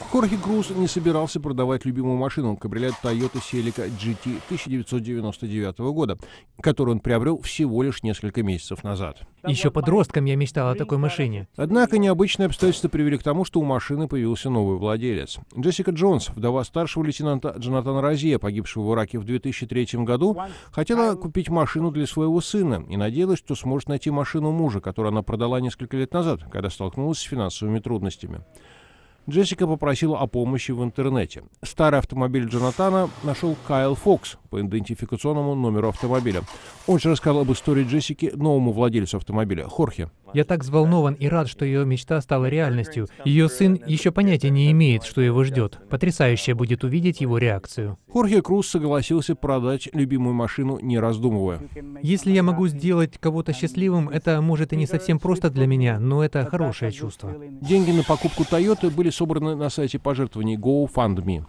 Хорхе Круз не собирался продавать любимую машину, кабриолет Toyota Celica GT 1999 года, которую он приобрел всего лишь несколько месяцев назад. Еще подростком я мечтал о такой машине. Однако необычные обстоятельства привели к тому, что у машины появился новый владелец. Джессика Джонс, вдова старшего лейтенанта Джонатана Розье, погибшего в Ираке в 2003 году, хотела купить машину для своего сына и надеялась, что сможет найти машину мужа, которую она продала несколько лет назад, когда столкнулась с финансовыми трудностями. Джессика попросила о помощи в интернете. Старый автомобиль Джонатана нашел Кайл Фокс по идентификационному номеру автомобиля. Он же рассказал об истории Джессики новому владельцу автомобиля, Хорхе. Я так взволнован и рад, что ее мечта стала реальностью. Ее сын еще понятия не имеет, что его ждет. Потрясающе будет увидеть его реакцию. Хорхе Круз согласился продать любимую машину, не раздумывая. Если я могу сделать кого-то счастливым, это может и не совсем просто для меня, но это хорошее чувство. Деньги на покупку Toyota были собраны на сайте пожертвований GoFundMe.